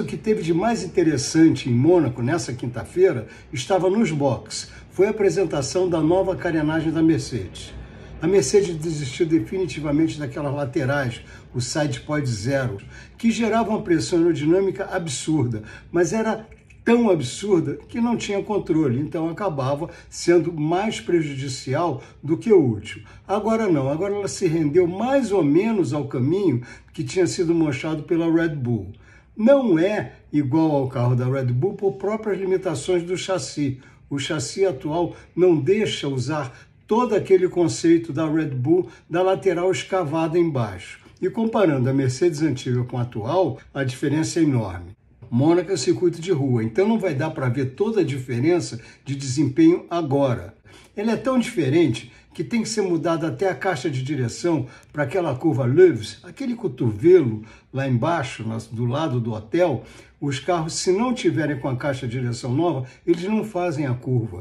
o que teve de mais interessante em Mônaco nessa quinta-feira estava nos boxes. Foi a apresentação da nova carenagem da Mercedes. A Mercedes desistiu definitivamente daquelas laterais, o side pod zero, que gerava uma pressão aerodinâmica absurda, mas era tão absurda que não tinha controle, então acabava sendo mais prejudicial do que útil. Agora não, agora ela se rendeu mais ou menos ao caminho que tinha sido mostrado pela Red Bull não é igual ao carro da Red Bull por próprias limitações do chassi. O chassi atual não deixa usar todo aquele conceito da Red Bull da lateral escavada embaixo. E comparando a Mercedes antiga com a atual, a diferença é enorme. Mônaco é circuito de rua, então não vai dar para ver toda a diferença de desempenho agora. Ele é tão diferente que tem que ser mudado até a caixa de direção para aquela curva Lewis, aquele cotovelo lá embaixo, do lado do hotel. Os carros, se não tiverem com a caixa de direção nova, eles não fazem a curva.